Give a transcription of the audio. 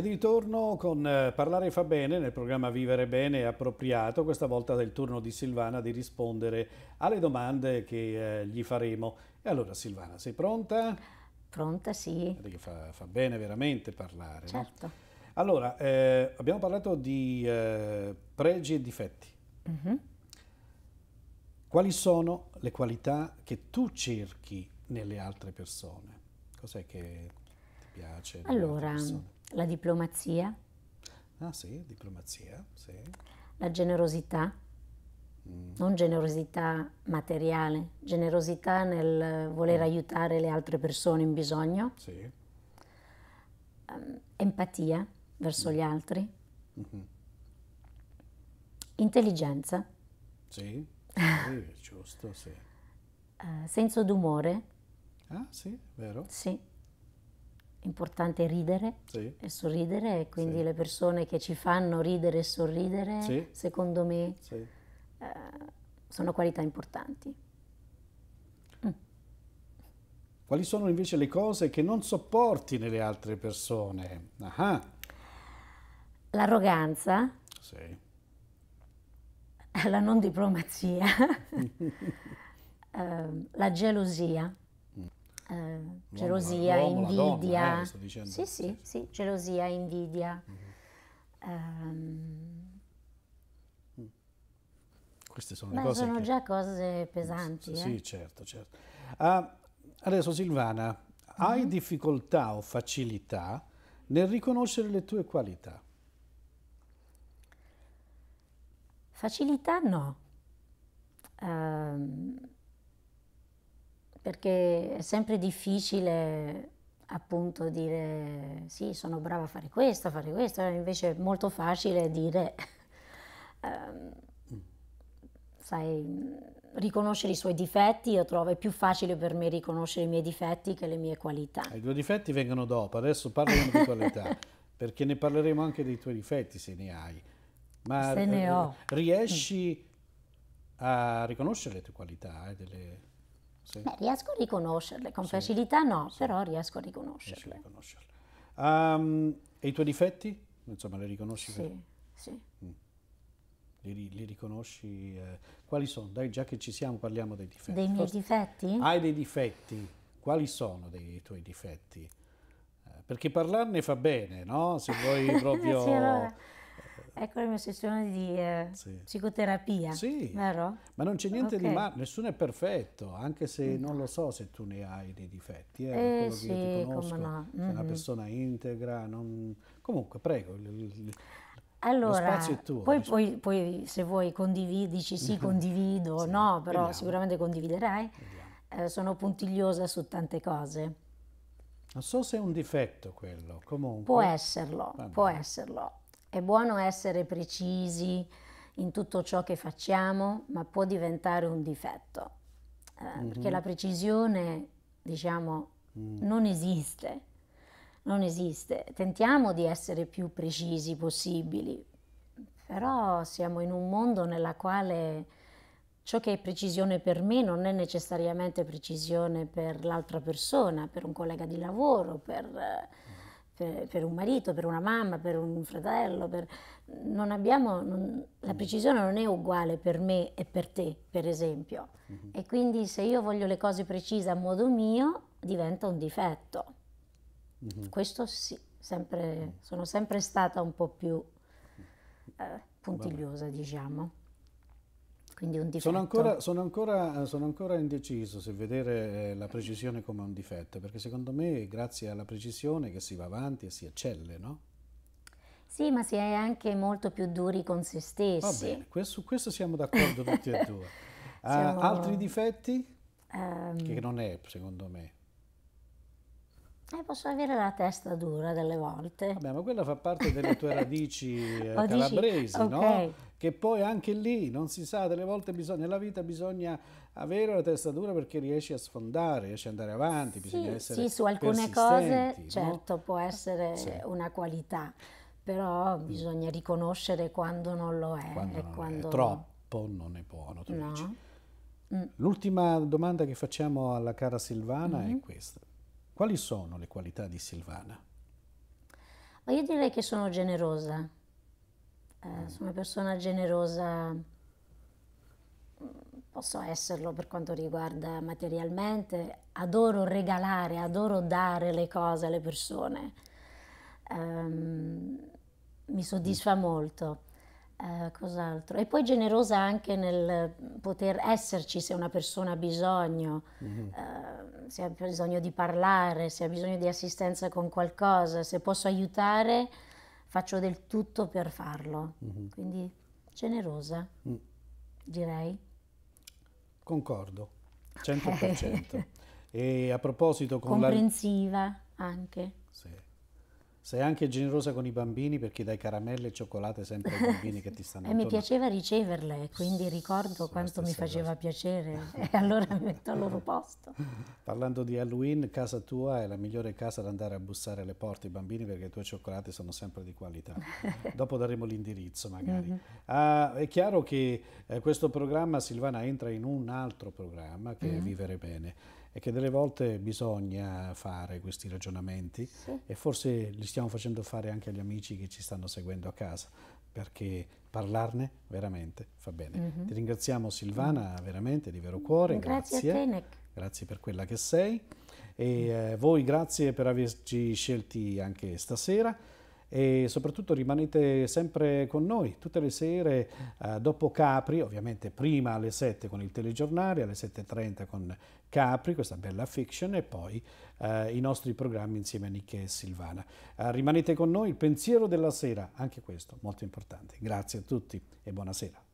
E di ritorno con eh, Parlare fa bene nel programma Vivere bene è appropriato, questa volta del turno di Silvana di rispondere alle domande che eh, gli faremo. E allora Silvana, sei pronta? Pronta, sì. Perché fa, fa bene veramente parlare. Certo. No? Allora, eh, abbiamo parlato di eh, pregi e difetti. Mm -hmm. Quali sono le qualità che tu cerchi nelle altre persone? Cos'è che ti piace? Allora... Persone? La diplomazia. Ah sì, diplomazia, sì. La generosità. Mm. Non generosità materiale, generosità nel voler mm. aiutare le altre persone in bisogno. Sì. Um, empatia verso mm. gli altri. Mm-hmm. Intelligenza. Sì, sì giusto, sì. Uh, senso d'umore. Ah, sì, vero? Sì importante ridere sì. e sorridere, e quindi sì. le persone che ci fanno ridere e sorridere, sì. secondo me, eh, sono qualità importanti. Mm. Quali sono invece le cose che non sopporti nelle altre persone? L'arroganza, la non diplomazia, eh, la gelosia eh, gelosia, L'uomo, invidia. Donna, eh, sto dicendo. Sì, sì, sì, gelosia, invidia. Mm-hmm. Um, Queste sono le cose. Sono che... già cose pesanti. Sì, eh. sì certo, certo. Ah, adesso Silvana, mm-hmm. hai mhm. difficoltà o facilità nel riconoscere le tue qualità? Facilità no. Um, perché è sempre difficile appunto dire sì, sono brava a fare questo, a fare questo, invece è molto facile dire, ehm, sai, riconoscere i suoi difetti, io trovo è più facile per me riconoscere i miei difetti che le mie qualità. I tuoi difetti vengono dopo, adesso parliamo di qualità, perché ne parleremo anche dei tuoi difetti se ne hai. Ma se ne eh, ho. riesci a riconoscere le tue qualità? Eh, delle sì. Beh, riesco a riconoscerle, con sì. facilità no, sì. però riesco a riconoscerle. Riesco a riconoscerle. Um, e i tuoi difetti? Insomma, li riconosci? Sì, per... sì. Mm. Li, li, riconosci? Eh. Quali sono? Dai, già che ci siamo parliamo dei difetti. Dei miei Forse difetti? Hai dei difetti. Quali sono dei tuoi difetti? Eh, perché parlarne fa bene, no? Se vuoi proprio... sì, allora Ecco la mia sessione di eh, sì. psicoterapia. Sì, vero? ma non c'è niente okay. di male, nessuno è perfetto, anche se no. Mm. non lo so se tu ne hai dei difetti. Eh, eh sì, che conosco, no. mm -hmm. Sei una persona integra, non... comunque prego. Allora, tuo, poi, diciamo. poi, poi, se vuoi condividici, sì condivido, sì, no, però vediamo. sicuramente condividerai. Eh, sono puntigliosa su tante cose. Non so se è un difetto quello, comunque. Può esserlo, può esserlo. È buono essere precisi in tutto ciò che facciamo, ma può diventare un difetto, eh, mm -hmm. perché mhm. la precisione, diciamo, mm. non esiste. Non esiste. Tentiamo di essere più precisi possibili, però siamo in un mondo nella quale ciò che è precisione per me non è necessariamente precisione per l'altra persona, per un collega di lavoro, per... Eh, per, per, un marito, per una mamma, per un fratello, per... Non abbiamo, non... la mm. precisione non è uguale per me e per te, per esempio. Mm -hmm. E quindi se io voglio le cose precise a modo mio, diventa un difetto. Mm -hmm. Questo sì, sempre, mm. sono sempre stata un po' più eh, puntigliosa, diciamo quindi un difetto. Sono ancora, sono ancora, sono ancora indeciso se vedere eh, la precisione come un difetto, perché secondo me è grazie alla precisione che si va avanti e si eccelle, no? Sì, ma si è anche molto più duri con se stessi. Va bene, su questo siamo d'accordo tutti e due. Uh, altri difetti? Um... Che non è, secondo me. Eh, posso avere la testa dura delle volte. Vabbè, ma quella fa parte delle tue radici eh, calabresi, okay. no? Che poi anche lì, non si sa, delle volte bisogna, nella vita bisogna avere la testa dura perché riesci a sfondare, riesci ad andare avanti, sì, bisogna essere Sì, su alcune cose no? certo può essere sì. una qualità, però bisogna riconoscere quando non lo è. Quando non quando... È. Troppo non è buono, no. Mm. L'ultima domanda che facciamo alla cara Silvana mm -hmm. è mhm. questa quali sono le qualità di Silvana? Ma io direi che sono generosa, eh, mm. sono una persona generosa, posso esserlo per quanto riguarda materialmente, adoro regalare, adoro dare le cose alle persone, um, mi soddisfa mm. molto. Eh, cos'altro? E poi generosa anche nel poter esserci se una persona ha bisogno, mm-hmm. eh, se ha bisogno di parlare, se ha bisogno di assistenza con qualcosa, se posso aiutare faccio del tutto per farlo. Mm-hmm. Quindi generosa, mm. direi. Concordo, 100%. e a proposito con Comprensiva la... anche. Sì. Sei anche generosa con i bambini perché dai caramelle e cioccolate sempre ai bambini che ti stanno intorno. E mi piaceva riceverle, quindi ricordo sì, quanto mi faceva cosa. piacere e allora mi metto al loro posto. Parlando di Halloween, casa tua è la migliore casa da andare a bussare alle porte ai bambini perché le tue cioccolate sono sempre di qualità. Dopo daremo l'indirizzo magari. Mm-hmm. Ah, è chiaro che eh, questo programma, Silvana, entra in un altro programma che mm-hmm. è Vivere Bene è che delle volte bisogna fare questi ragionamenti sì. e forse li stiamo facendo fare anche agli amici che ci stanno seguendo a casa perché parlarne veramente fa bene. Mm -hmm. Ti ringraziamo Silvana mm. veramente di vero cuore, grazie, grazie, grazie per quella che sei e eh, voi grazie per averci scelti anche stasera e soprattutto rimanete sempre con noi tutte le sere eh, dopo Capri, ovviamente prima alle 7 con il telegiornale, alle 7.30 con Capri, questa bella fiction e poi eh, i nostri programmi insieme a Nick e Silvana. Eh, rimanete con noi, il pensiero della sera, anche questo molto importante. Grazie a tutti e buonasera.